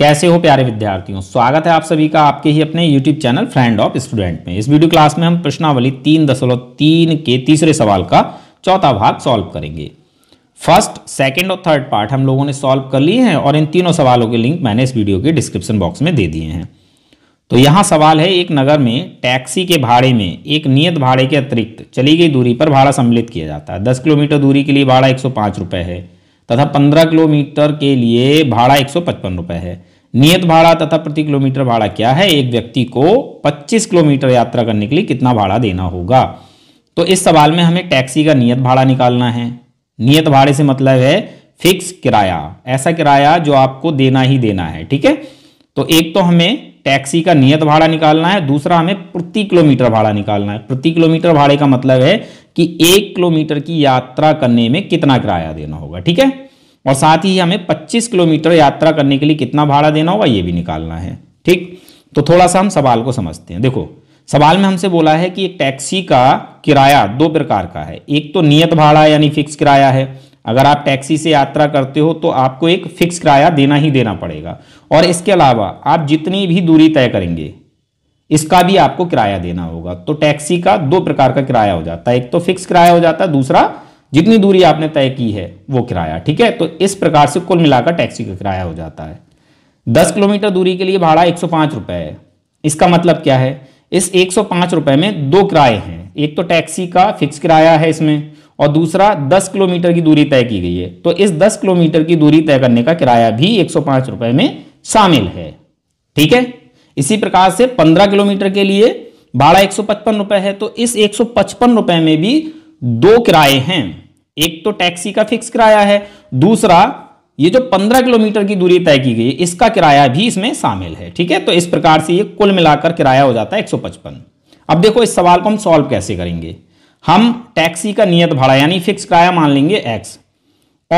कैसे हो प्यारे विद्यार्थियों स्वागत है आप सभी का आपके ही अपने YouTube channel friend of student में इस वीडियो क्लास में हम प्रश्नावली तीन दशमलव तीन के तीसरे सवाल का चौथा भाग सॉल्व करेंगे फर्स्ट सेकेंड और थर्ड पार्ट हम लोगों ने सॉल्व कर लिए हैं और इन तीनों सवालों के लिंक मैंने इस वीडियो के डिस्क्रिप्शन बॉक्स में दे दिए हैं तो यहाँ सवाल है एक नगर में टैक्सी के भाड़े में एक नियत भाड़े के अतिरिक्त चली गई दूरी पर भाड़ा सम्मिलित किया जाता है दस किलोमीटर दूरी के लिए भाड़ा एक सौ है तथा पंद्रह किलोमीटर के लिए भाड़ा एक सौ है नियत भाड़ा तथा प्रति किलोमीटर भाड़ा क्या है एक व्यक्ति को 25 किलोमीटर यात्रा करने के लिए कितना भाड़ा देना होगा तो इस सवाल में हमें टैक्सी का नियत भाड़ा निकालना है नियत भाड़े से मतलब है फिक्स किराया ऐसा किराया जो आपको देना ही देना है ठीक है तो एक तो हमें टैक्सी का नियत भाड़ा निकालना है दूसरा हमें प्रति किलोमीटर भाड़ा निकालना है प्रति किलोमीटर भाड़े का मतलब है कि एक किलोमीटर की यात्रा करने में कितना किराया देना होगा ठीक है और साथ ही हमें 25 किलोमीटर यात्रा करने के लिए कितना भाड़ा देना होगा ये भी निकालना है ठीक तो थोड़ा सा हम सवाल को समझते हैं देखो सवाल में हमसे बोला है कि एक टैक्सी का किराया दो प्रकार का है एक तो नियत भाड़ा यानी फिक्स किराया है अगर आप टैक्सी से यात्रा करते हो तो आपको एक फिक्स किराया देना ही देना पड़ेगा और इसके अलावा आप जितनी भी दूरी तय करेंगे इसका भी आपको किराया देना होगा तो टैक्सी का दो प्रकार का किराया हो जाता है एक तो फिक्स किराया हो जाता है दूसरा जितनी दूरी आपने तय की है वो किराया ठीक है तो इस प्रकार से कुल मिलाकर टैक्सी का किराया हो जाता है दस किलोमीटर दूरी के लिए भाड़ा एक सौ रुपए है इसका मतलब क्या है इस एक सौ रुपए में दो किराए हैं एक तो टैक्सी का फिक्स किराया है इसमें और दूसरा दस किलोमीटर की दूरी तय की गई है तो इस दस किलोमीटर की दूरी तय करने का किराया भी एक सौ रुपए में शामिल है ठीक है इसी प्रकार से पंद्रह किलोमीटर के लिए भाड़ा एक सौ पचपन रुपए है तो इस एक सौ पचपन रुपए में भी दो किराए हैं एक तो टैक्सी का फिक्स किराया है दूसरा ये जो 15 किलोमीटर की दूरी तय की गई इसका किराया भी इसमें शामिल है ठीक है तो इस प्रकार से ये कुल मिलाकर किराया हो जाता है 155 अब देखो इस सवाल को हम सॉल्व कैसे करेंगे हम टैक्सी का नियत भाड़ा यानी फिक्स किराया मान लेंगे एक्स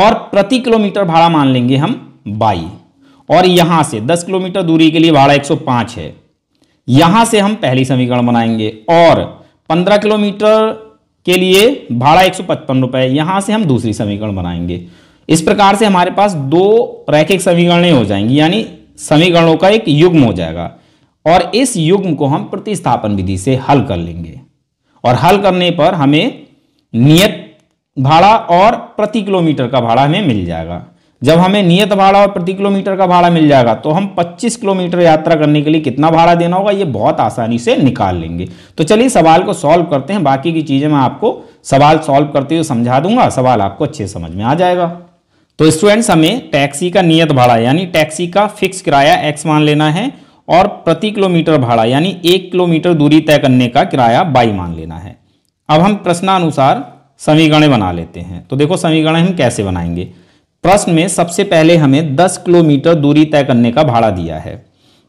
और प्रति किलोमीटर भाड़ा मान लेंगे हम बाई और यहां से दस किलोमीटर दूरी के लिए भाड़ा पांच है यहां से हम पहली समीकरण बनाएंगे और पंद्रह किलोमीटर के लिए भाड़ा एक सौ पचपन से हम दूसरी समीकरण बनाएंगे इस प्रकार से हमारे पास दो रैखिक समीकरणें हो जाएंगी यानी समीकरणों का एक युग्म हो जाएगा और इस युग्म को हम प्रतिस्थापन विधि से हल कर लेंगे और हल करने पर हमें नियत भाड़ा और प्रति किलोमीटर का भाड़ा हमें मिल जाएगा जब हमें नियत भाड़ा और प्रति किलोमीटर का भाड़ा मिल जाएगा तो हम 25 किलोमीटर यात्रा करने के लिए कितना भाड़ा देना होगा ये बहुत आसानी से निकाल लेंगे तो चलिए सवाल को सॉल्व करते हैं बाकी की चीज़ें मैं आपको सवाल सॉल्व करते हुए समझा दूंगा सवाल आपको अच्छे समझ में आ जाएगा तो स्टूडेंट्स हमें टैक्सी का नियत भाड़ा यानी टैक्सी का फिक्स किराया एक्स मान लेना है और प्रति किलोमीटर भाड़ा यानी एक किलोमीटर दूरी तय करने का किराया बाई मान लेना है अब हम प्रश्नानुसार समीकरण बना लेते हैं तो देखो समीकरण हम कैसे बनाएंगे प्रश्न में सबसे पहले हमें 10 किलोमीटर दूरी तय करने का भाड़ा दिया है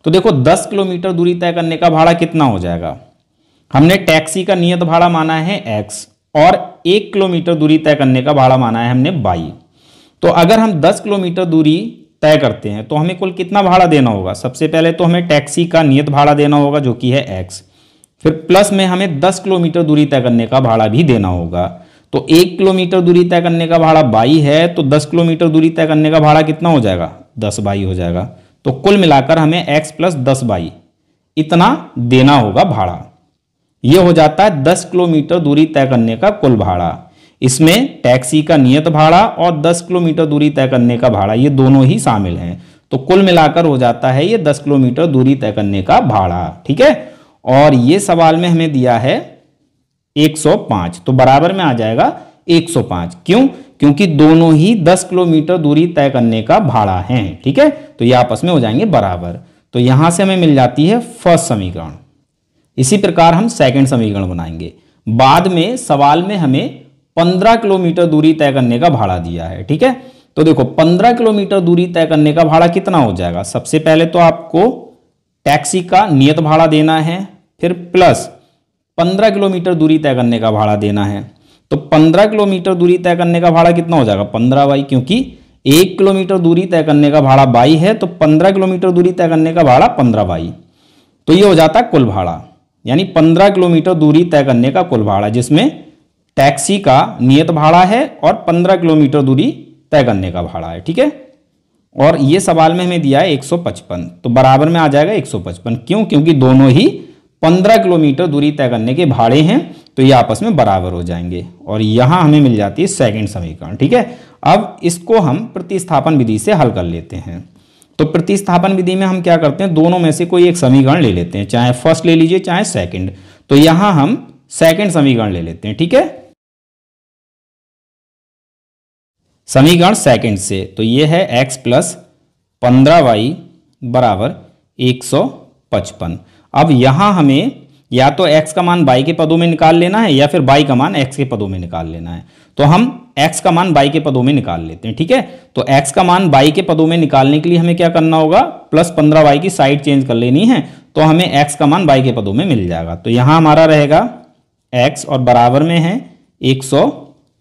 तो देखो 10 किलोमीटर दूरी तय करने का भाड़ा कितना हो जाएगा हमने टैक्सी का नियत भाड़ा माना है एक्स और एक किलोमीटर दूरी तय करने का भाड़ा माना है हमने बाई तो अगर हम दस किलोमीटर दूरी तय करते हैं तो हमें कुल कितना भाड़ा देना होगा सबसे पहले तो हमें टैक्सी का नियत भाड़ा देना होगा जो कि है एक्स फिर प्लस में हमें 10 किलोमीटर दूरी तय करने का भाड़ा भी देना होगा तो एक किलोमीटर दूरी तय करने का भाड़ा बाई है तो दस किलोमीटर दूरी तय करने का भाड़ा कितना हो जाएगा दस बाई हो जाएगा तो कुल मिलाकर हमें एक्स प्लस दस बाई इतना देना होगा भाड़ा यह हो जाता है दस किलोमीटर दूरी तय करने का कुल भाड़ा इसमें टैक्सी का नियत भाड़ा और दस किलोमीटर दूरी तय करने का भाड़ा ये दोनों ही शामिल हैं तो कुल मिलाकर हो जाता है ये दस किलोमीटर दूरी तय करने का भाड़ा ठीक है और ये सवाल में हमें दिया है 105 तो बराबर में आ जाएगा 105 क्यों क्योंकि दोनों ही 10 किलोमीटर दूरी तय करने का भाड़ा है ठीक है तो ये आपस में हो जाएंगे बराबर तो यहां से हमें मिल जाती है फर्स्ट समीकरण इसी प्रकार हम सेकंड समीकरण बनाएंगे बाद में सवाल में हमें 15 किलोमीटर दूरी तय करने का भाड़ा दिया है ठीक है तो देखो 15 किलोमीटर दूरी तय करने का भाड़ा कितना हो जाएगा सबसे पहले तो आपको टैक्सी का नियत भाड़ा देना है फिर प्लस पंद्रह किलोमीटर दूरी तय करने का भाड़ा देना है तो पंद्रह किलोमीटर दूरी तय करने का भाड़ा कितना हो जाएगा पंद्रह बाई क्योंकि एक किलोमीटर दूरी तय करने का भाड़ा बाई है तो पंद्रह किलोमीटर दूरी तय करने का भाड़ा पंद्रह बाई तो ये हो जाता है कुल भाड़ा यानी पंद्रह किलोमीटर दूरी तय करने का कुल भाड़ा जिसमें टैक्सी का नियत भाड़ा है और पंद्रह किलोमीटर दूरी तय करने का भाड़ा है ठीक है और ये सवाल में हमें दिया है एक तो बराबर में आ जाएगा एक क्यों क्योंकि दोनों ही पंद्रह किलोमीटर दूरी तय करने के भाड़े हैं तो ये आपस में बराबर हो जाएंगे और यहां हमें मिल जाती है सेकंड समीकरण ठीक है अब इसको हम प्रतिस्थापन विधि से हल कर लेते हैं तो प्रतिस्थापन विधि में हम क्या करते हैं दोनों में से कोई एक समीकरण ले लेते हैं चाहे फर्स्ट ले लीजिए चाहे सेकंड तो यहां हम सेकंड समीकरण ले लेते हैं ठीक है समीकरण सेकंड से तो ये है एक्स प्लस पंद्रह वाई बराबर एक सौ पचपन अब यहां हमें या तो x का मान y के पदों में निकाल लेना है या फिर y का मान x के पदों में निकाल लेना है तो हम x का मान y के पदों में निकाल लेते हैं ठीक है तो x का मान y के पदों में निकालने के लिए हमें क्या करना होगा प्लस पंद्रह वाई की साइड चेंज कर लेनी है तो हमें x का मान y के पदों में मिल जाएगा तो यहां हमारा रहेगा x और बराबर में है एक सौ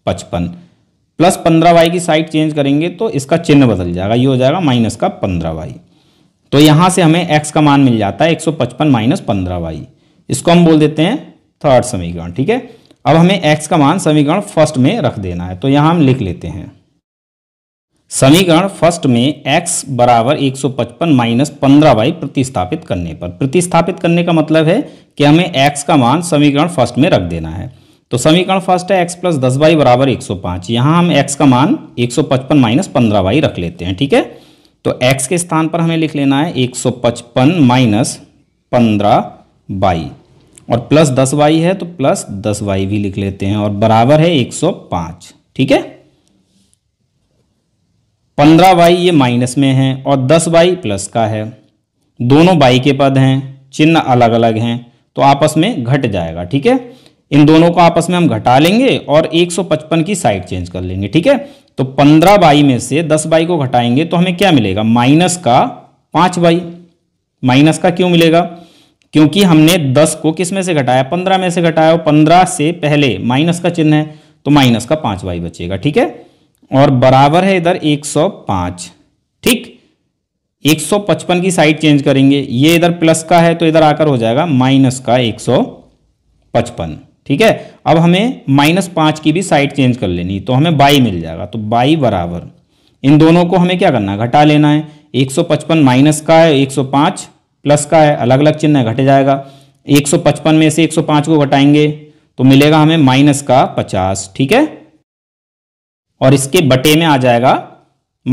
पचपन प्लस पंद्रह वाई की साइड चेंज करेंगे तो इसका चिन्ह बदल जाएगा ये हो जाएगा माइनस का पंद्रह वाई तो यहां से हमें एक्स का मान मिल जाता है एक सौ पचपन माइनस पंद्रह वाई इसको हम बोल देते हैं थर्ड समीकरण ठीक है अब हमें एक्स का मान समीकरण फर्स्ट में रख देना है तो यहां हम लिख लेते हैं समीकरण फर्स्ट में x बराबर एक सौ पचपन माइनस पंद्रह वाई प्रतिस्थापित करने पर प्रतिस्थापित करने का मतलब है कि हमें x का मान समीकरण फर्स्ट में रख देना है तो समीकरण फर्स्ट है x प्लस दस वाई बराबर एक सौ पांच यहां हम x का मान एक सौ पचपन माइनस पंद्रह वाई रख लेते हैं ठीक है तो x के स्थान पर हमें लिख लेना है 155 सौ पचपन माइनस पंद्रह बाई और प्लस दस वाई है तो प्लस दस वाई भी लिख लेते हैं और बराबर है 105 ठीक है पंद्रह वाई ये माइनस में है और दस वाई प्लस का है दोनों बाई के पद हैं चिन्ह अलग अलग हैं तो आपस में घट जाएगा ठीक है इन दोनों को आपस में हम घटा लेंगे और 155 की साइड चेंज कर लेंगे ठीक है तो पंद्रह बाई में से दस बाई को घटाएंगे तो हमें क्या मिलेगा माइनस का पांच बाई माइनस का क्यों मिलेगा क्योंकि हमने दस को किस में से घटाया पंद्रह में से घटाया और पंद्रह से पहले माइनस का चिन्ह है तो माइनस का पांच बाई बचेगा ठीक है और बराबर है इधर एक सौ पांच ठीक एक सौ पचपन की साइड चेंज करेंगे ये इधर प्लस का है तो इधर आकर हो जाएगा माइनस का एक सौ पचपन ठीक है अब हमें माइनस पांच की भी साइड चेंज कर लेनी तो हमें बाई मिल जाएगा तो बाई बराबर इन दोनों को हमें क्या करना है घटा लेना है 155 माइनस का है 105 प्लस का है अलग अलग चिन्ह घट जाएगा 155 में से 105 को घटाएंगे तो मिलेगा हमें माइनस का 50 ठीक है और इसके बटे में आ जाएगा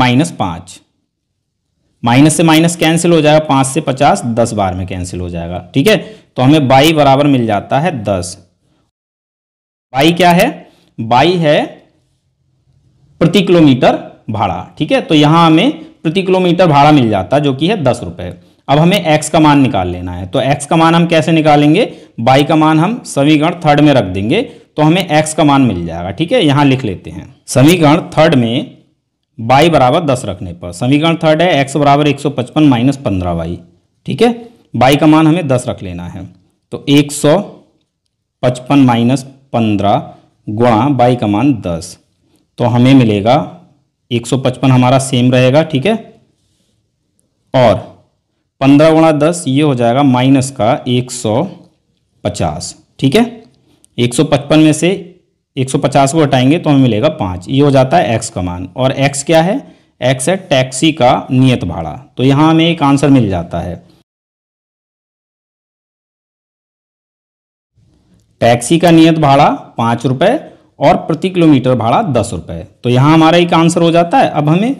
माइनस पांच माइनस से माइनस कैंसिल हो जाएगा पांच से पचास दस बार में कैंसिल हो जाएगा ठीक है तो हमें बाई बराबर मिल जाता है दस बाई क्या है बाई है प्रति किलोमीटर भाड़ा ठीक है तो यहां हमें प्रति किलोमीटर भाड़ा मिल जाता है जो कि है दस रुपए अब हमें x का मान निकाल लेना है तो x का मान हम कैसे निकालेंगे y का मान हम समीकरण थर्ड में रख देंगे तो हमें x का मान मिल जाएगा ठीक है यहां लिख लेते हैं समीकरण थर्ड में y बराबर दस रखने पर समीकरण थर्ड है x बराबर एक सौ पचपन माइनस पंद्रह वाई ठीक है y का मान हमें दस रख लेना है तो एक सौ पचपन माइनस पंद्रह गुणा बाई का मान दस तो हमें मिलेगा एक सौ पचपन हमारा सेम रहेगा ठीक है और पंद्रह गुणा दस ये हो जाएगा माइनस का एक सौ पचास ठीक है एक सौ पचपन में से एक सौ पचास को हटाएंगे तो हमें मिलेगा पाँच ये हो जाता है एक्स का मान और एक्स क्या है एक्स है टैक्सी का नियत भाड़ा तो यहाँ हमें एक आंसर मिल जाता है टैक्सी का नियत भाड़ा पाँच रुपये और प्रति किलोमीटर भाड़ा दस रुपये तो यहाँ हमारा एक आंसर हो जाता है अब हमें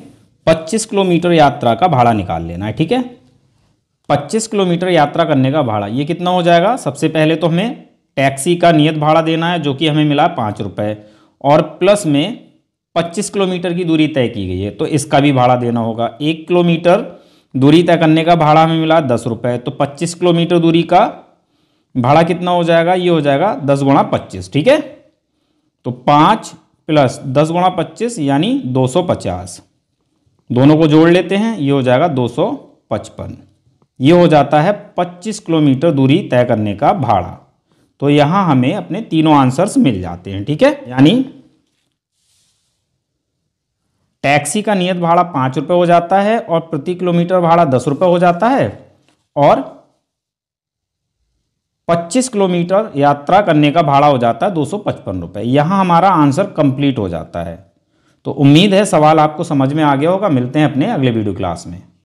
पच्चीस किलोमीटर यात्रा का भाड़ा निकाल लेना है ठीक है पच्चीस किलोमीटर यात्रा करने का भाड़ा ये कितना हो जाएगा सबसे पहले तो हमें टैक्सी का नियत भाड़ा देना है जो कि हमें मिला पाँच रुपए और प्लस में पच्चीस किलोमीटर की दूरी तय की गई है तो इसका भी भाड़ा देना होगा एक किलोमीटर दूरी तय करने का भाड़ा हमें मिला दस रुपये तो पच्चीस किलोमीटर दूरी का भाड़ा कितना हो जाएगा ये हो जाएगा दस गुणा पच्चीस ठीक है तो पाँच प्लस दस गुणा पच्चीस यानी दो सौ पचास दोनों को जोड़ लेते हैं ये हो जाएगा दो सौ पचपन ये हो जाता है पच्चीस किलोमीटर दूरी तय करने का भाड़ा तो यहाँ हमें अपने तीनों आंसर्स मिल जाते हैं ठीक है यानी टैक्सी का नियत भाड़ा पाँच रुपये हो जाता है और प्रति किलोमीटर भाड़ा दस रुपये हो जाता है और 25 किलोमीटर यात्रा करने का भाड़ा हो जाता है दो सौ पचपन रुपये यहाँ हमारा आंसर कंप्लीट हो जाता है तो उम्मीद है सवाल आपको समझ में आ गया होगा मिलते हैं अपने अगले वीडियो क्लास में